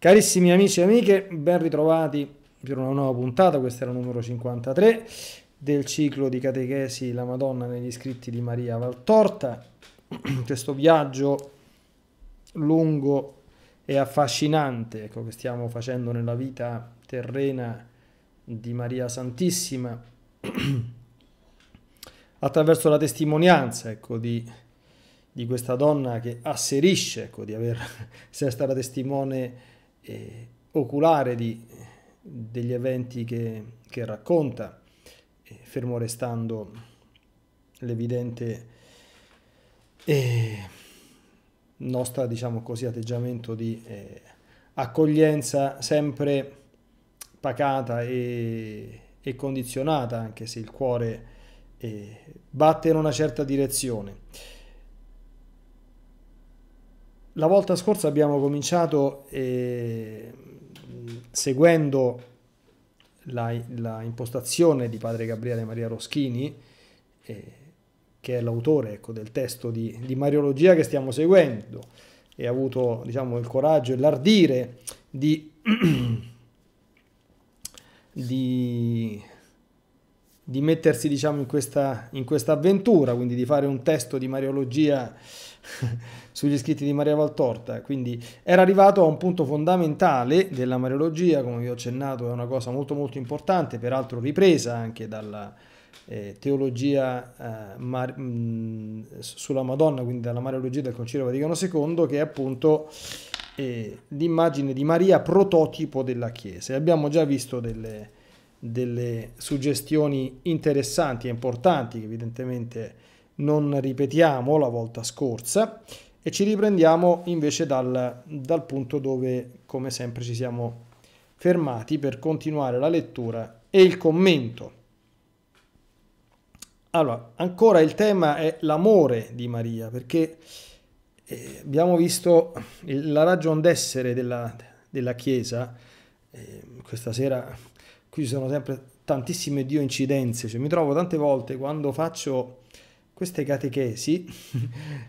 Carissimi amici e amiche, ben ritrovati per una nuova puntata, questa è la numero 53 del ciclo di catechesi La Madonna negli scritti di Maria Valtorta, questo viaggio lungo e affascinante ecco, che stiamo facendo nella vita terrena di Maria Santissima attraverso la testimonianza ecco, di, di, questa donna che asserisce ecco, di aver, essere stata testimone eh, oculare di, degli eventi che, che racconta, eh, fermo restando l'evidente eh, nostra, diciamo così, atteggiamento di eh, accoglienza sempre pacata e, e, condizionata, anche se il cuore eh, batte in una certa direzione. La volta scorsa abbiamo cominciato eh, seguendo la, la, impostazione di padre Gabriele Maria Roschini, eh, che è l'autore ecco, del testo di, di, Mariologia che stiamo seguendo, e ha avuto diciamo, il coraggio e l'ardire di, di, di, mettersi diciamo, in, questa, in questa avventura, quindi di fare un testo di Mariologia sugli scritti di Maria Valtorta, quindi era arrivato a un punto fondamentale della Mariologia, come vi ho accennato è una cosa molto molto importante, peraltro ripresa anche dalla eh, teologia eh, mar- mh, mm, sulla Madonna, quindi dalla Mariologia del Concilio Vaticano II, che è appunto eh, l'immagine di Maria prototipo della Chiesa. E abbiamo già visto delle, delle suggestioni interessanti e importanti che evidentemente non ripetiamo la volta scorsa e ci riprendiamo invece dal, dal punto dove come sempre ci siamo fermati per continuare la lettura e il commento. Allora, ancora il tema è l'amore di Maria, perché eh, abbiamo visto il, la ragion d'essere della, della Chiesa. Eh, questa sera qui ci sono sempre tantissime dio incidenze, cioè mi trovo tante volte quando faccio queste catechesi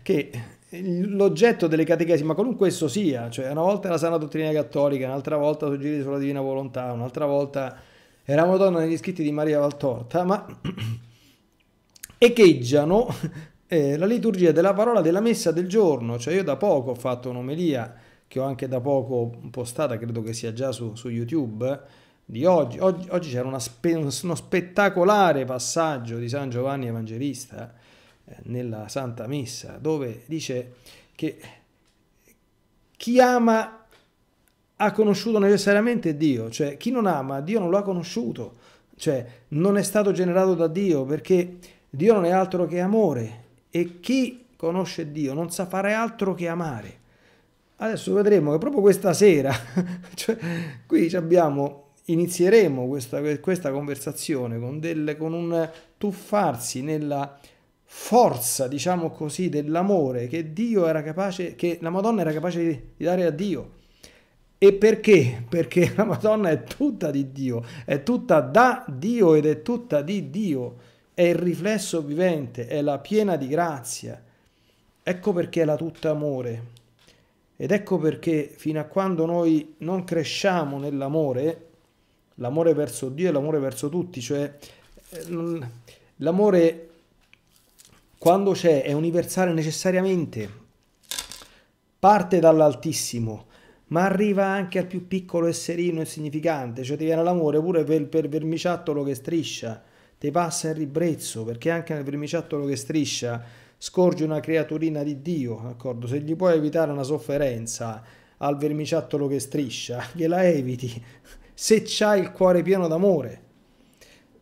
che l'oggetto delle catechesi, ma qualunque esso sia, cioè una volta la sana dottrina cattolica, un'altra volta suggeriti sulla divina volontà, un'altra volta eravamo una donna negli scritti di Maria Valtorta, ma echeggiano eh, la liturgia della parola della messa del giorno, cioè io da poco ho fatto un'omelia che ho anche da poco postata, credo che sia già su, su YouTube, di oggi, oggi, oggi c'era spe, uno spettacolare passaggio di San Giovanni Evangelista, nella Santa Messa, dove dice che chi ama ha conosciuto necessariamente Dio, cioè chi non ama Dio non lo ha conosciuto, cioè non è stato generato da Dio perché Dio non è altro che amore e chi conosce Dio non sa fare altro che amare. Adesso vedremo che proprio questa sera, cioè, qui abbiamo inizieremo questa, questa conversazione con, del, con, un tuffarsi nella forza, diciamo così, dell'amore che Dio era capace, che la Madonna era capace di, dare a Dio. E perché? Perché la Madonna è tutta di Dio, è tutta da Dio ed è tutta di Dio, è il riflesso vivente, è la piena di grazia. Ecco perché è la tutta amore. Ed ecco perché fino a quando noi non cresciamo nell'amore, l'amore verso Dio e l'amore verso tutti, cioè eh, l'amore quando c'è è universale necessariamente, parte dall'altissimo, ma arriva anche al più piccolo esserino insignificante, cioè ti viene l'amore pure per, per vermiciattolo che striscia, ti passa il ribrezzo, perché anche nel vermiciattolo che striscia scorgi una creaturina di Dio, d'accordo? Se gli puoi evitare una sofferenza al vermiciattolo che striscia, gliela eviti, se c'hai il cuore pieno d'amore.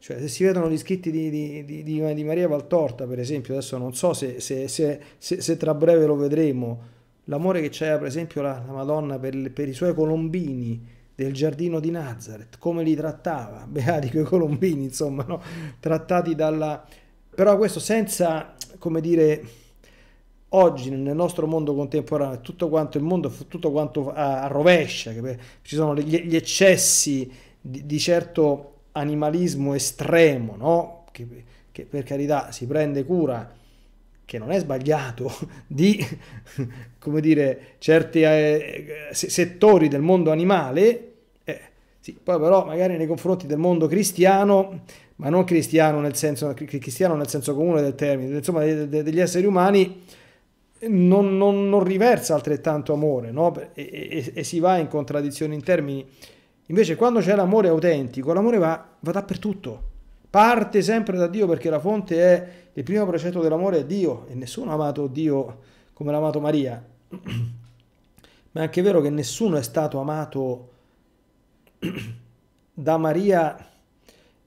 Cioè, se si vedono gli scritti di, di, di, di Maria Valtorta, per esempio, adesso non so se, se, se, se tra breve lo vedremo, l'amore che c'era, per esempio, la, la Madonna per, per, i suoi colombini del giardino di Nazareth, come li trattava, beati quei colombini, insomma, no? trattati dalla... Però questo senza, come dire, oggi nel nostro mondo contemporaneo, tutto quanto il mondo, tutto quanto a, a rovescia, che, ci sono gli, gli eccessi di, di certo animalismo estremo, no? che, che per carità si prende cura, che non è sbagliato, di come dire, certi eh, settori del mondo animale, eh, sì, poi però magari nei confronti del mondo cristiano, ma non cristiano nel senso, cristiano nel senso comune del termine, insomma de, de, degli esseri umani, non, non, non riversa altrettanto amore no? e, e, e si va in contraddizione in termini Invece quando c'è l'amore autentico, l'amore va, va dappertutto, parte sempre da Dio perché la fonte è, il primo precetto dell'amore è Dio e nessuno ha amato Dio come l'ha amato Maria. Ma è anche vero che nessuno è stato amato da Maria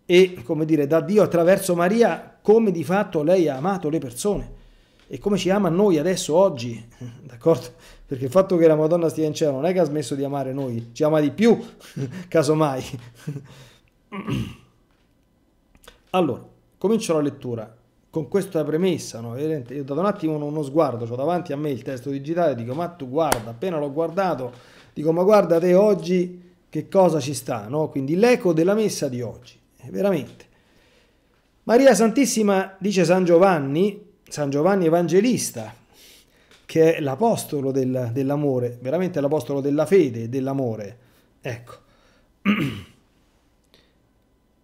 e, come dire, da Dio attraverso Maria come di fatto lei ha amato le persone e come ci ama noi adesso, oggi, d'accordo? Perché il fatto che la Madonna stia in cielo non è che ha smesso di amare noi, ci ama di più, casomai. allora, comincio la lettura con questa premessa, no? io ho dato un attimo uno sguardo, ho davanti a me il testo digitale, dico ma tu guarda, appena l'ho guardato, dico ma guarda te oggi che cosa ci sta, no? quindi l'eco della messa di oggi, eh, veramente. Maria Santissima, dice San Giovanni, San Giovanni Evangelista, che è l'apostolo del, dell'amore, veramente l'apostolo della fede e dell'amore. Ecco.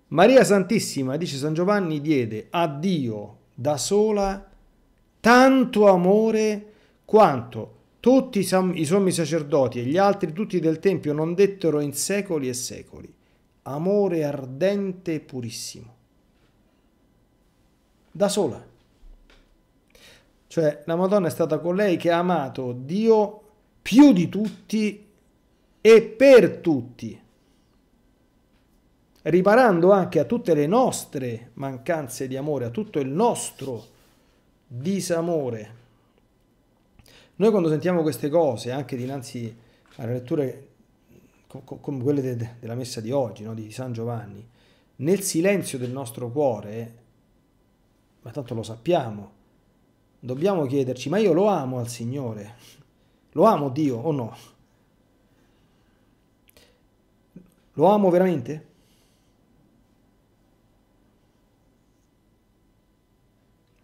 Maria Santissima, dice San Giovanni, diede a Dio da sola tanto amore quanto tutti i sommi sacerdoti e gli altri tutti del Tempio non dettero in secoli e secoli. Amore ardente e purissimo. Da sola. Cioè la Madonna è stata colei che ha amato Dio più di tutti e per tutti, riparando anche a tutte le nostre mancanze di amore, a tutto il nostro disamore. Noi quando sentiamo queste cose, anche dinanzi alle letture come quelle de, della messa di oggi, no? di San Giovanni, nel silenzio del nostro cuore, ma tanto lo sappiamo, dobbiamo chiederci, ma io lo amo al Signore? Lo amo Dio o no? Lo amo veramente?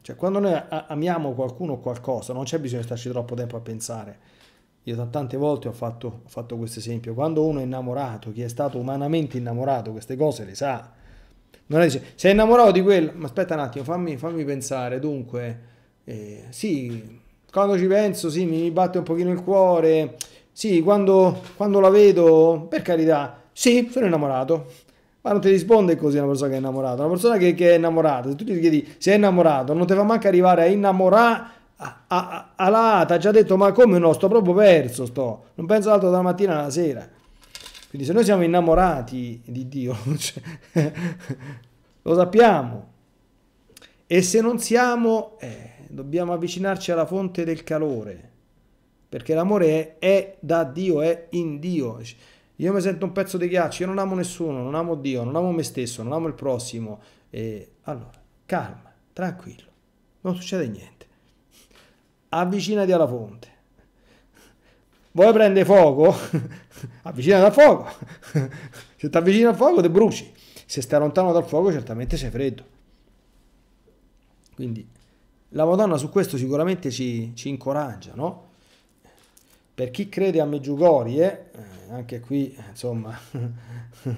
Cioè, quando noi amiamo qualcuno o qualcosa, non c'è bisogno di starci troppo tempo a pensare. Io tante volte ho fatto, ho fatto questo esempio. Quando uno è innamorato, chi è stato umanamente innamorato, queste cose le sa. Non è dice, sei innamorato di quello, ma aspetta un attimo, fammi, fammi pensare, dunque... Eh, sì, quando ci penso, sì, mi batte un pochino il cuore. Sì, quando, quando la vedo, per carità, sì, sono innamorato. Ma non ti risponde così una persona che è innamorata. Una persona che, che è innamorata, se tu ti chiedi se è innamorato, non ti fa manca arrivare a innamorare. Alà, ti ha già detto, ma come no, sto proprio perso, sto. Non penso altro dalla mattina alla sera. Quindi se noi siamo innamorati di Dio, cioè, lo sappiamo. E se non siamo... Eh, dobbiamo avvicinarci alla fonte del calore, perché l'amore è, è, da Dio, è in Dio. Io mi sento un pezzo di ghiaccio, io non amo nessuno, non amo Dio, non amo me stesso, non amo il prossimo. E allora, calma, tranquillo, non succede niente. Avvicinati alla fonte. Vuoi prendere fuoco? Avvicinati al fuoco. Se ti avvicini al fuoco ti bruci. Se stai lontano dal fuoco certamente sei freddo. Quindi la Madonna su questo sicuramente ci, ci incoraggia, no? Per chi crede a Meggiugorie, eh, anche qui, eh, insomma,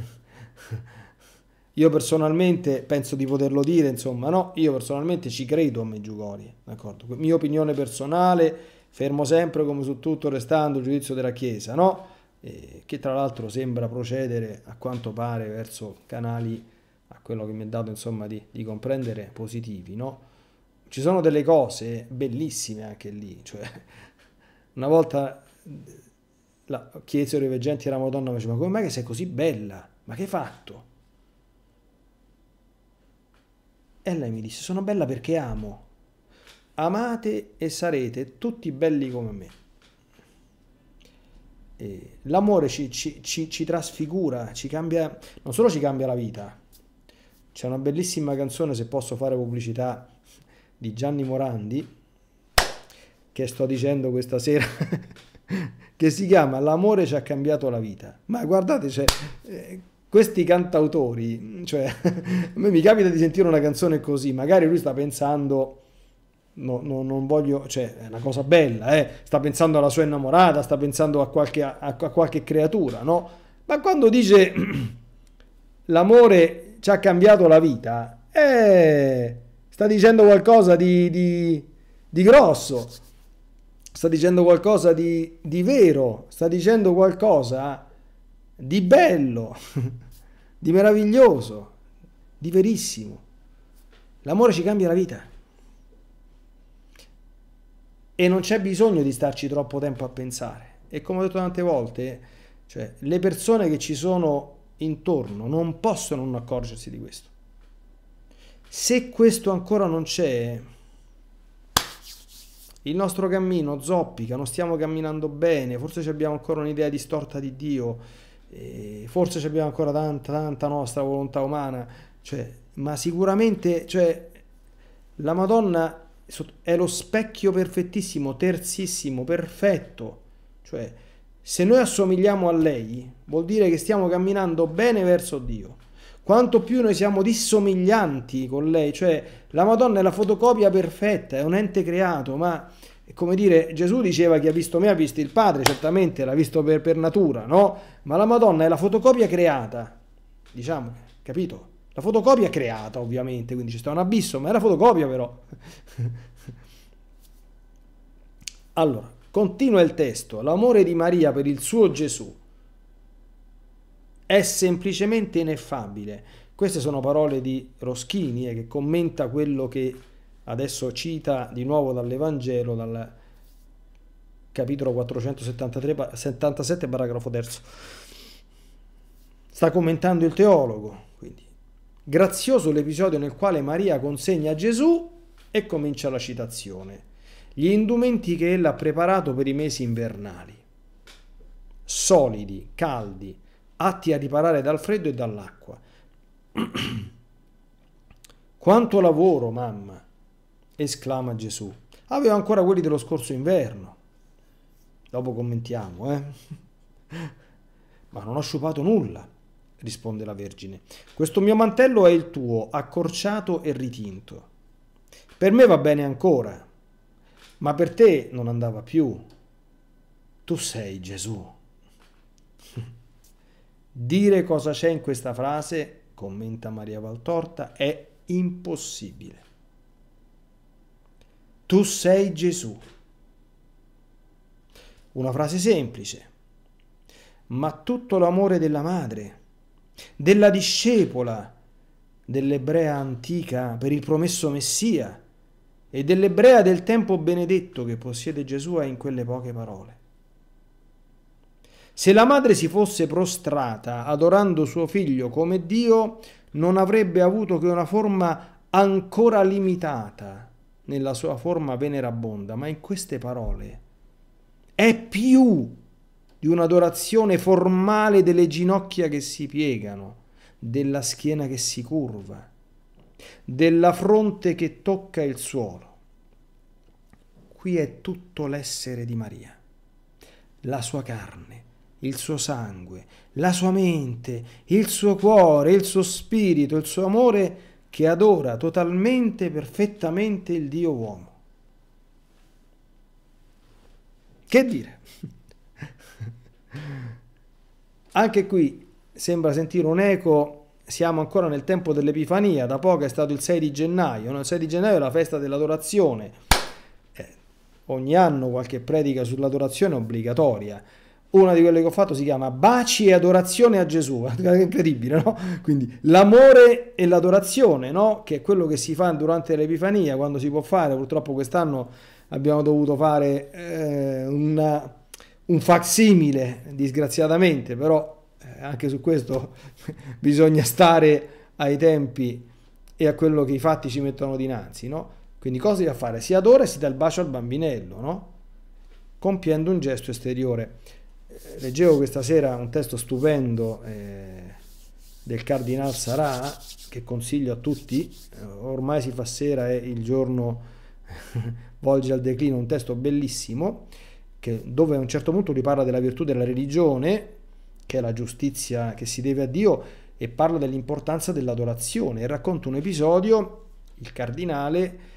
io personalmente penso di poterlo dire, insomma, no, io personalmente ci credo a Meggiugorie, d'accordo? Mia opinione personale, fermo sempre come su tutto restando il giudizio della Chiesa, no? Eh, che tra l'altro sembra procedere a quanto pare verso canali, a quello che mi è dato, insomma, di, di comprendere, positivi, no? ci sono delle cose bellissime anche lì, cioè una volta la, chiesero i veggenti alla Madonna, ma come mai che sei così bella? Ma che hai fatto? E lei mi disse, sono bella perché amo. Amate e sarete tutti belli come me. E l'amore ci, ci, ci, ci trasfigura, ci cambia, non solo ci cambia la vita. C'è una bellissima canzone, se posso fare pubblicità, di Gianni Morandi, che sto dicendo questa sera, che si chiama L'amore ci ha cambiato la vita. Ma guardate, cioè, eh, questi cantautori, cioè, a me mi capita di sentire una canzone così, magari lui sta pensando... No, no, non voglio, cioè è una cosa bella, eh? sta pensando alla sua innamorata, sta pensando a qualche, a, a qualche creatura, no? Ma quando dice l'amore ci ha cambiato la vita, eh, sta dicendo qualcosa di, di, di grosso, sta dicendo qualcosa di, di vero, sta dicendo qualcosa di bello, di meraviglioso, di verissimo. L'amore ci cambia la vita. E non c'è bisogno di starci troppo tempo a pensare. E come ho detto tante volte, cioè, le persone che ci sono intorno non possono non accorgersi di questo. Se questo ancora non c'è, il nostro cammino zoppica, non stiamo camminando bene, forse abbiamo ancora un'idea distorta di Dio, forse abbiamo ancora tanta, tanta nostra volontà umana, cioè, ma sicuramente cioè, la Madonna è lo specchio perfettissimo, terzissimo, perfetto. Cioè, se noi assomigliamo a lei, vuol dire che stiamo camminando bene verso Dio quanto più noi siamo dissomiglianti con lei, cioè la Madonna è la fotocopia perfetta, è un ente creato, ma come dire, Gesù diceva che ha visto me ha visto il Padre, certamente l'ha visto per, per natura, no? Ma la Madonna è la fotocopia creata, diciamo, capito? La fotocopia creata ovviamente, quindi ci sta un abisso, ma è la fotocopia però. allora, continua il testo, l'amore di Maria per il suo Gesù è semplicemente ineffabile. Queste sono parole di Roschini eh, che commenta quello che adesso cita di nuovo dall'Evangelo, dal capitolo 477, paragrafo terzo. Sta commentando il teologo, quindi. Grazioso l'episodio nel quale Maria consegna a Gesù e comincia la citazione. Gli indumenti che ella ha preparato per i mesi invernali. Solidi, caldi, atti a riparare dal freddo e dall'acqua. Quanto lavoro, mamma! esclama Gesù. Avevo ancora quelli dello scorso inverno. Dopo commentiamo, eh? Ma non ho sciupato nulla, risponde la Vergine. Questo mio mantello è il tuo, accorciato e ritinto. Per me va bene ancora, ma per te non andava più. Tu sei Gesù. Dire cosa c'è in questa frase, commenta Maria Valtorta, è impossibile. Tu sei Gesù. Una frase semplice, ma tutto l'amore della madre, della discepola, dell'ebrea antica per il promesso Messia e dell'ebrea del tempo benedetto che possiede Gesù è in quelle poche parole. Se la madre si fosse prostrata adorando suo figlio come Dio, non avrebbe avuto che una forma ancora limitata nella sua forma venerabonda, ma in queste parole è più di un'adorazione formale delle ginocchia che si piegano, della schiena che si curva, della fronte che tocca il suolo. Qui è tutto l'essere di Maria, la sua carne, il suo sangue, la sua mente, il suo cuore, il suo spirito, il suo amore che adora totalmente, e perfettamente il Dio uomo. Che dire? Anche qui sembra sentire un eco siamo ancora nel tempo dell'Epifania, da poco è stato il 6 di gennaio, no? il 6 di gennaio è la festa dell'adorazione, eh, ogni anno qualche predica sull'adorazione è obbligatoria, una di quelle che ho fatto si chiama Baci e adorazione a Gesù, è incredibile, no? Quindi l'amore e l'adorazione, no? Che è quello che si fa durante l'Epifania, quando si può fare, purtroppo quest'anno abbiamo dovuto fare eh, una, un facsimile, disgraziatamente, però eh, anche su questo bisogna stare ai tempi e a quello che i fatti ci mettono dinanzi, no? Quindi cosa si da fare? Si adora e si dà il bacio al bambinello, no? Compiendo un gesto esteriore leggevo questa sera un testo stupendo eh, del Cardinal Sarà che consiglio a tutti, eh, ormai si fa sera e il giorno volge al declino, un testo bellissimo che, dove a un certo punto riparla della virtù della religione, che è la giustizia che si deve a Dio, e parla dell'importanza dell'adorazione e racconta un episodio, il cardinale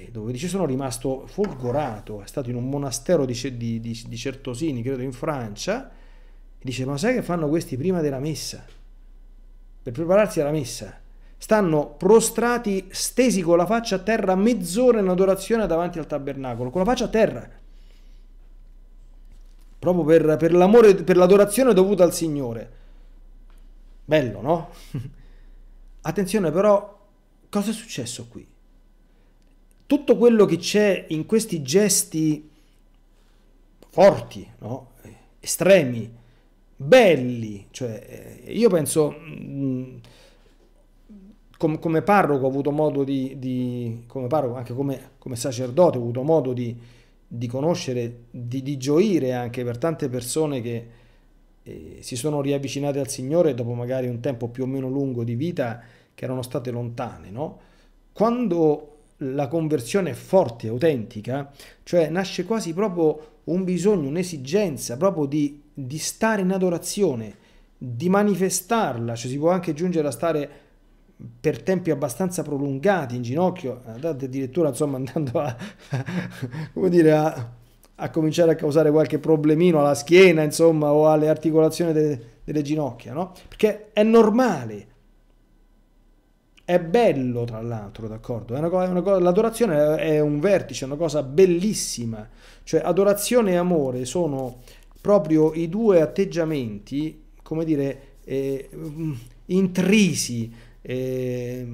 eh, dove dice sono rimasto folgorato, è stato in un monastero di, di, di, di Certosini, credo in Francia, e dice ma sai che fanno questi prima della messa? Per prepararsi alla messa. Stanno prostrati, stesi con la faccia a terra, mezz'ora in adorazione davanti al tabernacolo, con la faccia a terra. Proprio per, per l'amore, per l'adorazione dovuta al Signore. Bello, no? Attenzione però, cosa è successo qui? tutto quello che c'è in questi gesti forti, no? estremi, belli, cioè, eh, io penso, mm, com, come parroco ho avuto modo di, di come parroco, anche come, come, sacerdote ho avuto modo di, di conoscere, di, di, gioire anche per tante persone che eh, si sono riavvicinate al Signore dopo magari un tempo più o meno lungo di vita che erano state lontane, no? Quando la conversione è forte autentica, cioè nasce quasi proprio un bisogno, un'esigenza proprio di, di stare in adorazione, di manifestarla, cioè si può anche giungere a stare per tempi abbastanza prolungati in ginocchio, addirittura insomma andando a, come dire, a, a cominciare a causare qualche problemino alla schiena, insomma, o alle articolazioni de, delle ginocchia, no? Perché è normale, è bello tra l'altro, d'accordo? È una cosa, è una cosa, l'adorazione è un vertice, è una cosa bellissima, cioè adorazione e amore sono proprio i due atteggiamenti, come dire, eh, mm, intrisi, eh,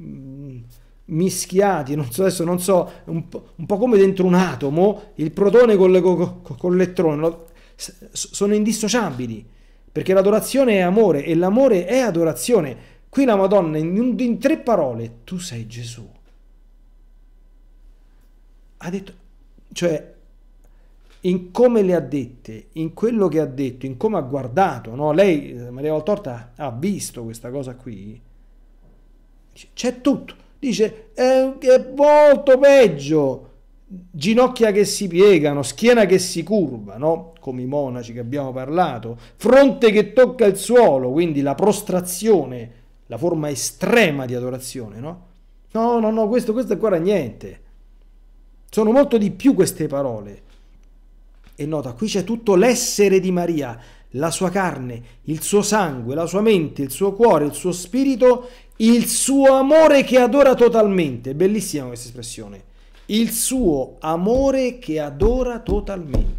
mm, mischiati, non so, adesso non so, un po', un po', come dentro un atomo, il protone con le, con, l'elettrone, sono indissociabili, perché l'adorazione è amore e l'amore è adorazione Qui la Madonna in, in tre parole, tu sei Gesù. Ha detto, cioè in come le ha dette, in quello che ha detto, in come ha guardato, no? lei, eh, Maria Valtorta, ha visto questa cosa qui, c'è tutto, dice è, è, molto peggio, ginocchia che si piegano, schiena che si curva, no? come i monaci che abbiamo parlato, fronte che tocca il suolo, quindi la prostrazione la forma estrema di adorazione, no? No, no, no, questo, questo è ancora niente. Sono molto di più queste parole. E nota, qui c'è tutto l'essere di Maria, la sua carne, il suo sangue, la sua mente, il suo cuore, il suo spirito, il suo amore che adora totalmente. Bellissima questa espressione. Il suo amore che adora totalmente.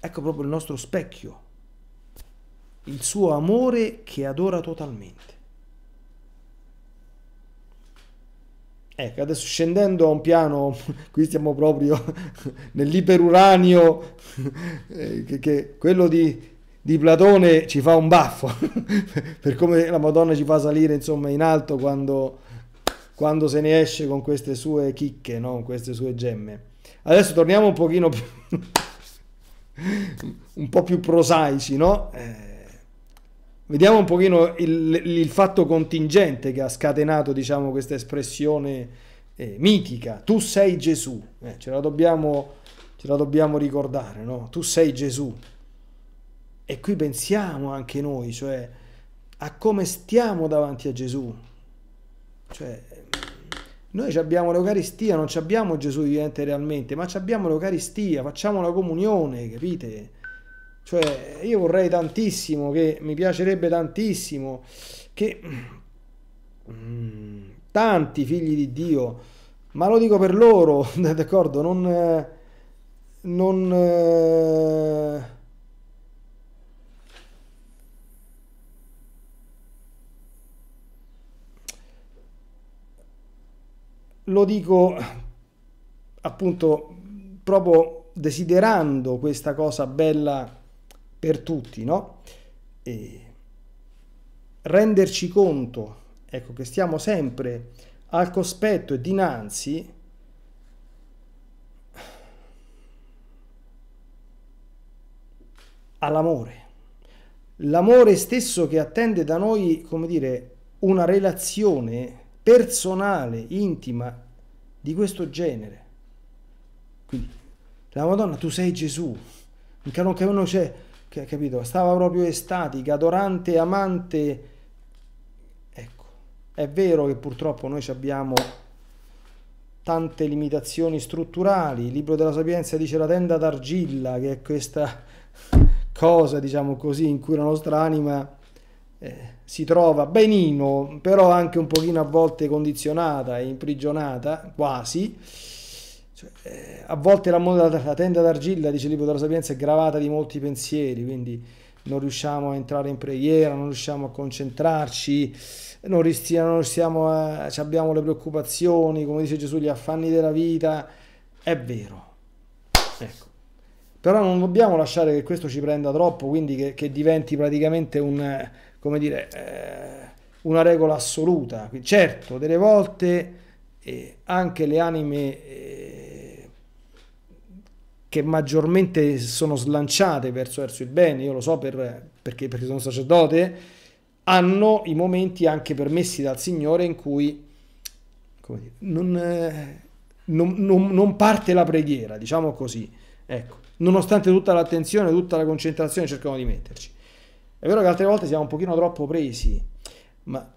Ecco proprio il nostro specchio il suo amore che adora totalmente. Ecco, adesso scendendo a un piano, qui stiamo proprio nell'iperuranio, eh, che, che quello di, di, Platone ci fa un baffo, per come la Madonna ci fa salire insomma in alto quando, quando se ne esce con queste sue chicche, no? con queste sue gemme. Adesso torniamo un pochino più, un po' più prosaici, no? Eh, Vediamo un pochino il, il, fatto contingente che ha scatenato diciamo, questa espressione eh, mitica. Tu sei Gesù, eh, ce, la dobbiamo, ce, la dobbiamo, ricordare, no? tu sei Gesù. E qui pensiamo anche noi, cioè, a come stiamo davanti a Gesù. Cioè, noi abbiamo l'Eucaristia, non abbiamo Gesù vivente realmente, ma abbiamo l'Eucaristia, facciamo la comunione, capite? Cioè, io vorrei tantissimo, che mi piacerebbe tantissimo, che mm, tanti figli di Dio, ma lo dico per loro, d'accordo, non... non eh, lo dico appunto proprio desiderando questa cosa bella per tutti, no? E renderci conto, ecco, che stiamo sempre al cospetto e dinanzi all'amore. L'amore stesso che attende da noi, come dire, una relazione personale, intima, di questo genere. Quindi, la Madonna, tu sei Gesù, mica non c'è capito? Stava proprio estatica, adorante, amante. Ecco, è vero che purtroppo noi abbiamo tante limitazioni strutturali. Il libro della Sapienza dice la tenda d'argilla, che è questa cosa, diciamo così, in cui la nostra anima eh, si trova benino, però anche un pochino a volte condizionata e imprigionata, quasi cioè, eh, a volte la, la tenda d'argilla, dice il libro della Sapienza, è gravata di molti pensieri, quindi non riusciamo a entrare in preghiera, non riusciamo a concentrarci, non riusciamo a, eh, abbiamo le preoccupazioni, come dice Gesù, gli affanni della vita. È vero. Ecco. Però non dobbiamo lasciare che questo ci prenda troppo, quindi che, che diventi praticamente un, dire, eh, una regola assoluta. Certo, delle volte eh, anche le anime... Eh, che maggiormente sono slanciate verso, verso il bene, io lo so per, perché, perché sono sacerdote, hanno i momenti anche permessi dal Signore in cui come dire, non, eh, non, non, non, parte la preghiera, diciamo così. Ecco, nonostante tutta l'attenzione, tutta la concentrazione cerchiamo di metterci. È vero che altre volte siamo un pochino troppo presi, ma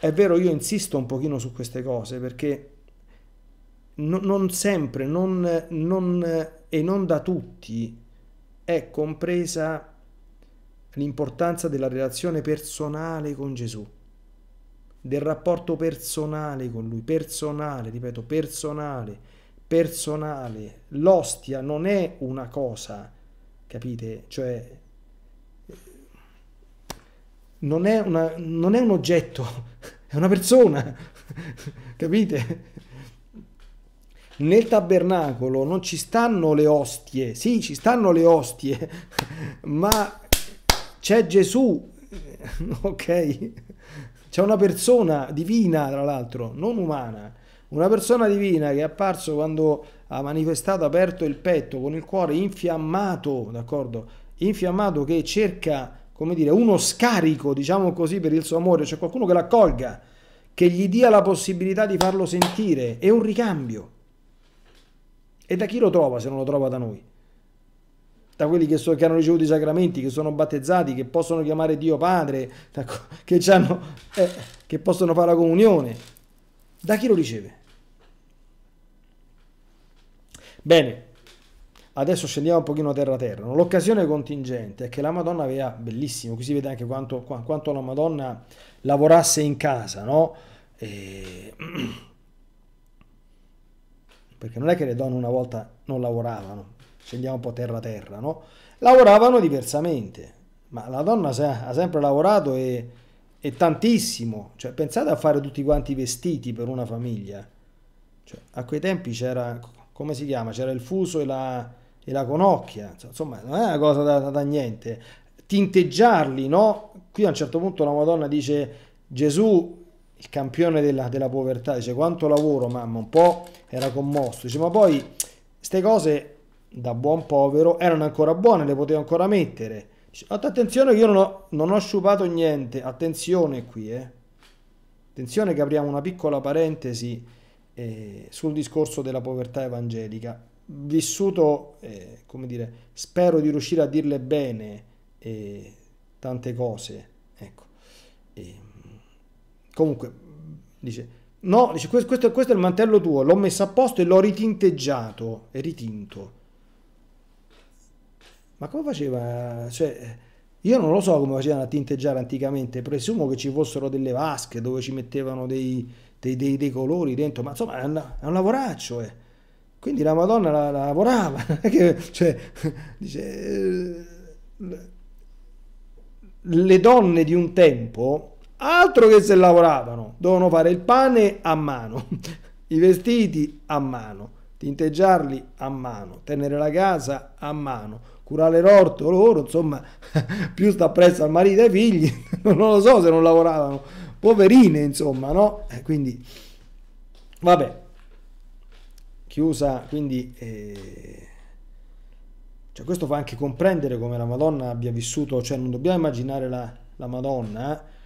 è vero io insisto un pochino su queste cose perché no, non sempre non, non, e non da tutti è compresa l'importanza della relazione personale con Gesù, del rapporto personale con Lui, personale, ripeto, personale, personale. L'ostia non è una cosa, capite? Cioè, non è, una, non è un oggetto, è una persona, capite? nel tabernacolo non ci stanno le ostie, sì ci stanno le ostie, ma c'è Gesù, ok? C'è una persona divina, tra l'altro, non umana, una persona divina che è apparso quando ha manifestato aperto il petto con il cuore infiammato, d'accordo? Infiammato che cerca, come dire, uno scarico, diciamo così, per il suo amore, c'è qualcuno che l'accolga, che gli dia la possibilità di farlo sentire, è un ricambio. E da chi lo trova se non lo trova da noi? Da quelli che, so, che hanno ricevuto i sacramenti, che sono battezzati, che possono chiamare Dio Padre, che, eh, che possono fare la comunione. Da chi lo riceve? Bene, adesso scendiamo un pochino terra terra. L'occasione contingente è che la Madonna aveva, bellissimo, qui si vede anche quanto, quanto la Madonna lavorasse in casa, no? E perché non è che le donne una volta non lavoravano, scendiamo un po' terra terra, no? Lavoravano diversamente, ma la donna ha sempre lavorato e, e tantissimo, cioè pensate a fare tutti quanti i vestiti per una famiglia, cioè, a quei tempi c'era, come si chiama, c'era il fuso e la, e la conocchia, insomma non è una cosa da, da, da niente, tinteggiarli, no? Qui a un certo punto la Madonna dice Gesù, il campione della, della povertà, dice quanto lavoro mamma, un po' era commosso. Dice, ma poi queste cose da buon povero erano ancora buone, le potevo ancora mettere. Dice, attenzione che io non ho, non ho sciupato niente, attenzione qui, eh. Attenzione che apriamo una piccola parentesi eh, sul discorso della povertà evangelica. Vissuto, eh, come dire, spero di riuscire a dirle bene eh, tante cose. Ecco. Ehm, comunque, dice, No, dice, questo, questo, questo, è il mantello tuo, l'ho messo a posto e l'ho ritinteggiato, è ritinto. Ma come faceva? Cioè, io non lo so come facevano a tinteggiare anticamente, presumo che ci fossero delle vasche dove ci mettevano dei, dei, dei, dei colori dentro, ma insomma è, una, è un lavoraccio, eh. Quindi la Madonna la, la lavorava, cioè, dice, eh, le donne di un tempo Altro che se lavoravano, dovevano fare il pane a mano, i vestiti a mano, tinteggiarli a mano, tenere la casa a mano, curare l'orto loro, insomma, più sta presso al marito e ai figli, non lo so se non lavoravano, poverine, insomma, no? Eh, quindi, vabbè, chiusa, quindi... Eh... Cioè, questo fa anche comprendere come la Madonna abbia vissuto, cioè non dobbiamo immaginare la, la Madonna, eh?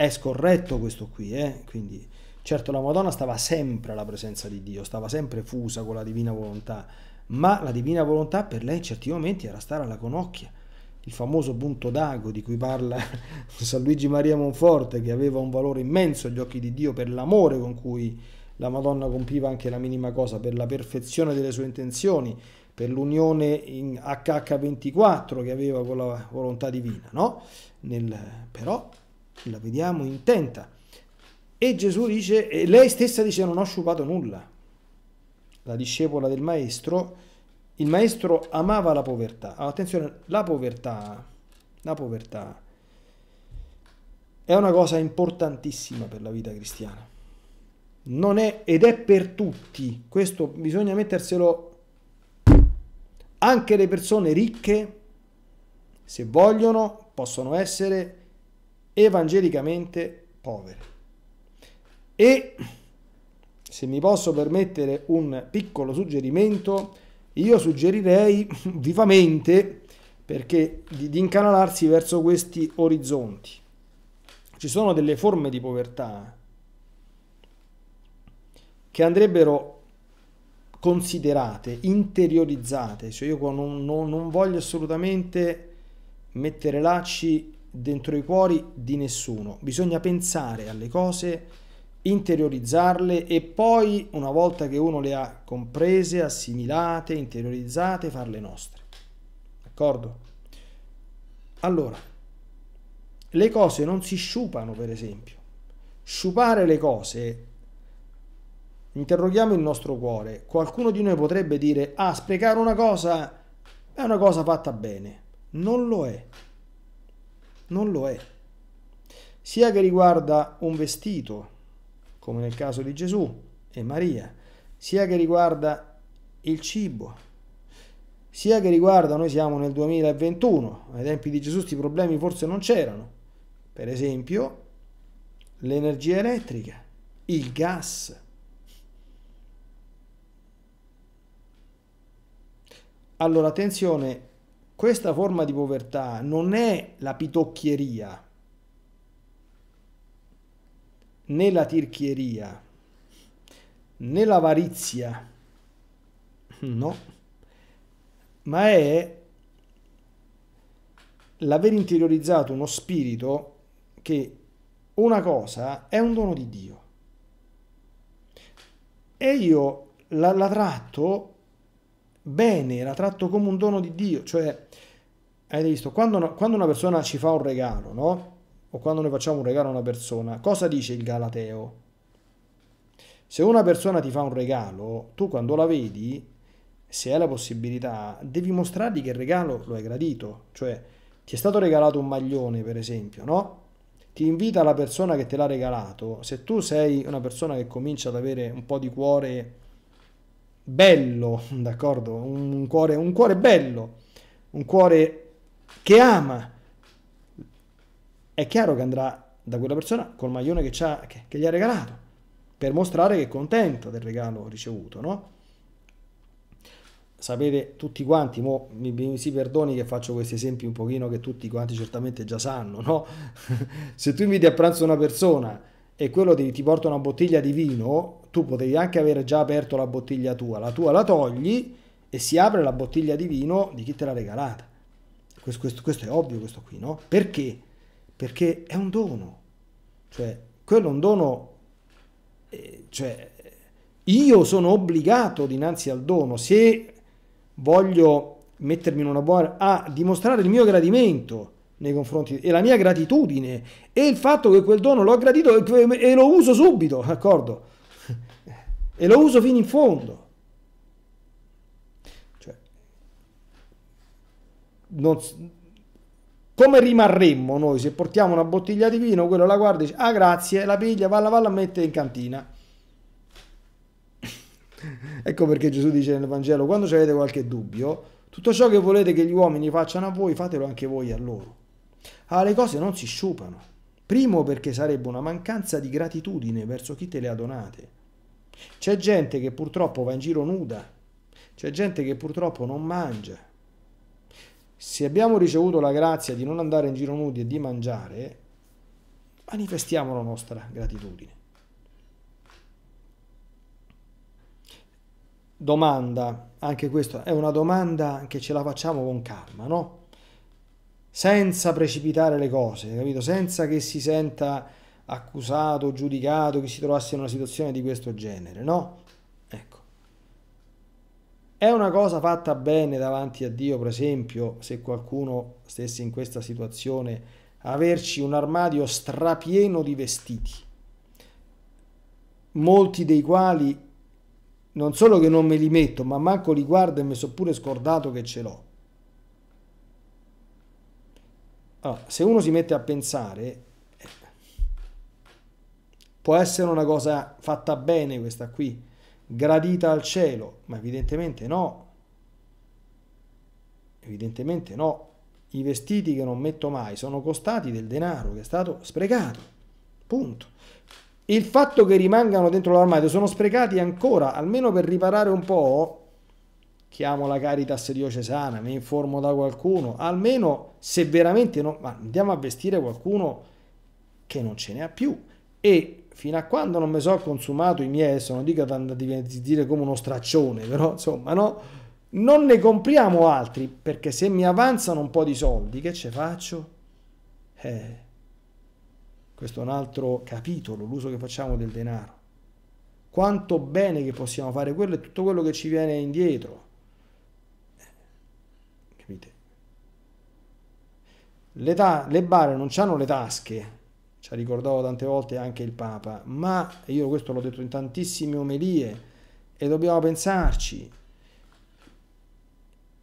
è scorretto questo qui, eh? quindi certo la Madonna stava sempre alla presenza di Dio, stava sempre fusa con la divina volontà, ma la divina volontà per lei in certi momenti era stare alla conocchia. Il famoso punto d'ago di cui parla San Luigi Maria Monforte, che aveva un valore immenso agli occhi di Dio per l'amore con cui la Madonna compiva anche la minima cosa, per la perfezione delle sue intenzioni, per l'unione in HH24 che aveva con la volontà divina, no? Nel, però la vediamo intenta. E Gesù dice, e lei stessa dice non ho sciupato nulla. La discepola del maestro, il maestro amava la povertà. Allora, attenzione, la povertà, la povertà è una cosa importantissima per la vita cristiana. Non è, ed è per tutti, questo bisogna metterselo anche le persone ricche, se vogliono, possono essere evangelicamente povere. E se mi posso permettere un piccolo suggerimento, io suggerirei vivamente perché di, di incanalarsi verso questi orizzonti. Ci sono delle forme di povertà che andrebbero considerate, interiorizzate, cioè io non, non, non voglio assolutamente mettere lacci dentro i cuori di nessuno, bisogna pensare alle cose, interiorizzarle e poi, una volta che uno le ha comprese, assimilate, interiorizzate, farle nostre. D'accordo? Allora, le cose non si sciupano, per esempio. Sciupare le cose, interroghiamo il nostro cuore. Qualcuno di noi potrebbe dire, ah, sprecare una cosa è una cosa fatta bene. Non lo è non lo è. Sia che riguarda un vestito, come nel caso di Gesù e Maria, sia che riguarda il cibo, sia che riguarda, noi siamo nel 2021, ai tempi di Gesù questi problemi forse non c'erano, per esempio l'energia elettrica, il gas. Allora attenzione questa forma di povertà non è la pitocchieria né la tirchieria né l'avarizia, no, ma è l'aver interiorizzato uno spirito che una cosa è un dono di Dio e io la, la tratto bene, era tratto come un dono di Dio, cioè, avete visto, quando una, quando una persona ci fa un regalo, no? O quando noi facciamo un regalo a una persona, cosa dice il Galateo? Se una persona ti fa un regalo, tu quando la vedi, se hai la possibilità, devi mostrargli che il regalo lo hai gradito. Cioè, ti è stato regalato un maglione, per esempio, no? Ti invita la persona che te l'ha regalato. Se tu sei una persona che comincia ad avere un po' di cuore bello, d'accordo? Un cuore, un cuore bello, un cuore che ama, è chiaro che andrà da quella persona col maglione che, che, che gli ha regalato, per mostrare che è contento del regalo ricevuto, no? Sapete tutti quanti, mo, mi, mi si perdoni che faccio questi esempi un pochino che tutti quanti certamente già sanno, no? Se tu inviti a pranzo una persona e quello ti, ti porta una bottiglia di vino, tu potevi anche avere già aperto la bottiglia tua, la tua la togli e si apre la bottiglia di vino di chi te l'ha regalata. Questo, questo, questo è ovvio, questo qui, no? Perché? Perché è un dono. Cioè, quello è un dono... Eh, cioè, io sono obbligato dinanzi al dono, se voglio mettermi in una buona... a dimostrare il mio gradimento nei confronti e la mia gratitudine e il fatto che quel dono l'ho gradito e lo uso subito, d'accordo? e lo uso fino in fondo. Cioè, non, come rimarremmo noi se portiamo una bottiglia di vino, quello la guarda e dice, ah grazie, la piglia, valla, valla mette in cantina. ecco perché Gesù dice nel Vangelo, quando avete qualche dubbio, tutto ciò che volete che gli uomini facciano a voi, fatelo anche voi a loro. Ah, le cose non si sciupano. Primo perché sarebbe una mancanza di gratitudine verso chi te le ha donate c'è gente che purtroppo va in giro nuda, c'è gente che purtroppo non mangia. Se abbiamo ricevuto la grazia di non andare in giro nudi e di mangiare, manifestiamo la nostra gratitudine. Domanda, anche questa è una domanda che ce la facciamo con calma, no? Senza precipitare le cose, capito? Senza che si senta accusato, giudicato, che si trovasse in una situazione di questo genere, no? Ecco. È una cosa fatta bene davanti a Dio, per esempio, se qualcuno stesse in questa situazione, averci un armadio strapieno di vestiti, molti dei quali non solo che non me li metto, ma manco li guardo e mi sono pure scordato che ce l'ho. Allora, se uno si mette a pensare, Può essere una cosa fatta bene questa qui, gradita al cielo, ma evidentemente no. Evidentemente no. I vestiti che non metto mai sono costati del denaro che è stato sprecato. Punto. Il fatto che rimangano dentro l'armadio sono sprecati ancora, almeno per riparare un po', chiamo la Caritas diocesana, mi informo da qualcuno, almeno se veramente no, ma andiamo a vestire qualcuno che non ce n'è più e fino a quando non mi sono consumato i miei, adesso non dico da dire come uno straccione, però insomma no, non ne compriamo altri perché se mi avanzano un po' di soldi, che ce faccio? Eh, questo è un altro capitolo, l'uso che facciamo del denaro. Quanto bene che possiamo fare quello e tutto quello che ci viene indietro. Eh, capite? Le, le bare non hanno le tasche, ci ha ricordato tante volte anche il Papa, ma io questo l'ho detto in tantissime omelie e dobbiamo pensarci.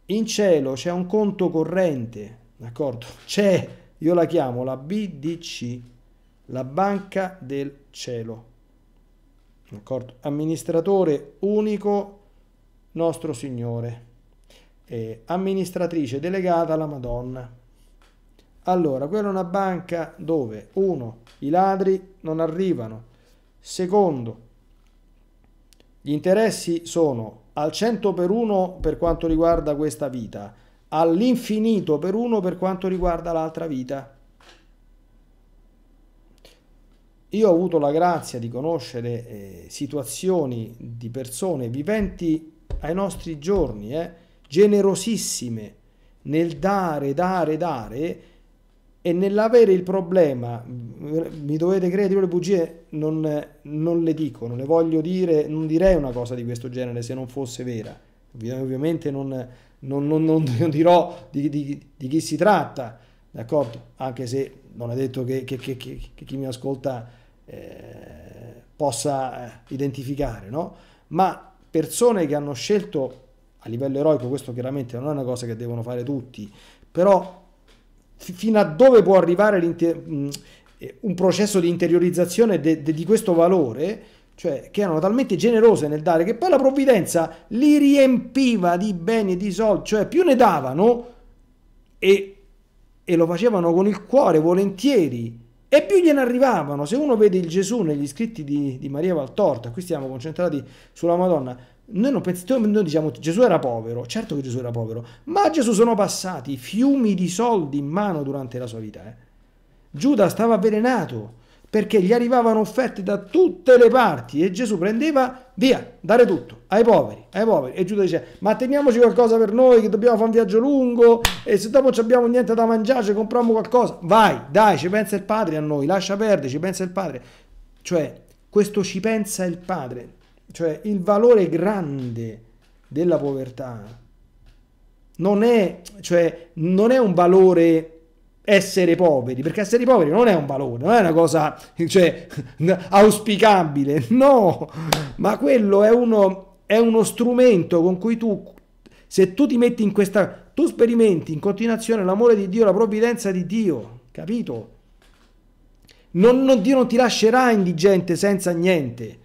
In cielo c'è un conto corrente, d'accordo? C'è, io la chiamo la BDC, la Banca del Cielo, d'accordo? Amministratore unico nostro Signore, eh, amministratrice delegata alla Madonna allora, quella è una banca dove, uno, i ladri non arrivano, secondo, gli interessi sono al 100 per 1 per quanto riguarda questa vita, all'infinito per 1 per quanto riguarda l'altra vita. Io ho avuto la grazia di conoscere eh, situazioni di persone viventi ai nostri giorni, eh, generosissime nel dare, dare, dare, e nell'avere il problema, mi dovete credere, le bugie non, non, le dico, non le voglio dire, non direi una cosa di questo genere se non fosse vera. Ovviamente non, non, non dirò di, di, di, chi si tratta, d'accordo? Anche se non è detto che, che, che, che chi mi ascolta eh, possa eh, identificare, no? Ma persone che hanno scelto a livello eroico, questo chiaramente non è una cosa che devono fare tutti, però fino a dove può arrivare eh, un processo di interiorizzazione de, de, di questo valore, cioè che erano talmente generose nel dare che poi la provvidenza li riempiva di beni e di soldi, cioè più ne davano e, e lo facevano con il cuore volentieri e più gliene arrivavano. Se uno vede il Gesù negli scritti di, di Maria Valtorta, qui stiamo concentrati sulla Madonna, noi, non pens- noi diciamo Gesù era povero, certo che Gesù era povero, ma a Gesù sono passati fiumi di soldi in mano durante la sua vita. Eh. Giuda stava avvelenato perché gli arrivavano offerte da tutte le parti e Gesù prendeva via, dare tutto ai poveri, ai poveri. E Giuda dice, ma teniamoci qualcosa per noi che dobbiamo fare un viaggio lungo e se dopo non abbiamo niente da mangiare ci compriamo qualcosa. Vai, dai, ci pensa il padre a noi, lascia perdere, ci pensa il padre. Cioè, questo ci pensa il padre cioè il valore grande della povertà non è, cioè, non è un valore essere poveri, perché essere poveri non è un valore, non è una cosa cioè, auspicabile, no, ma quello è uno, è uno strumento con cui tu, se tu ti metti in questa, tu sperimenti in continuazione l'amore di Dio, la provvidenza di Dio, capito? Non, non, Dio non ti lascerà indigente senza niente,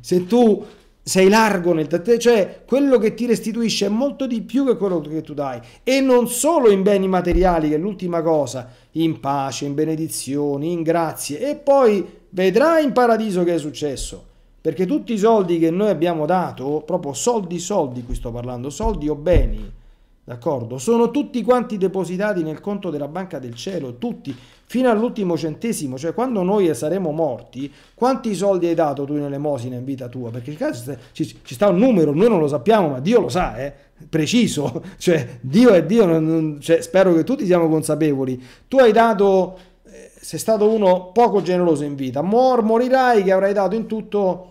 se tu sei largo nel te, cioè quello che ti restituisce è molto di più che quello che tu dai e non solo in beni materiali che è l'ultima cosa, in pace, in benedizioni, in grazie e poi vedrai in paradiso che è successo. Perché tutti i soldi che noi abbiamo dato, proprio soldi soldi qui sto parlando, soldi o beni, D'accordo? Sono tutti quanti depositati nel conto della Banca del Cielo, tutti, fino all'ultimo centesimo, cioè quando noi saremo morti, quanti soldi hai dato tu in elemosina in vita tua? Perché ci, ci sta un numero, noi non lo sappiamo, ma Dio lo sa, eh? preciso, cioè Dio è Dio, non, non, cioè, spero che tutti siamo consapevoli. Tu hai dato, eh, sei stato uno poco generoso in vita, mor, morirai che avrai dato in tutto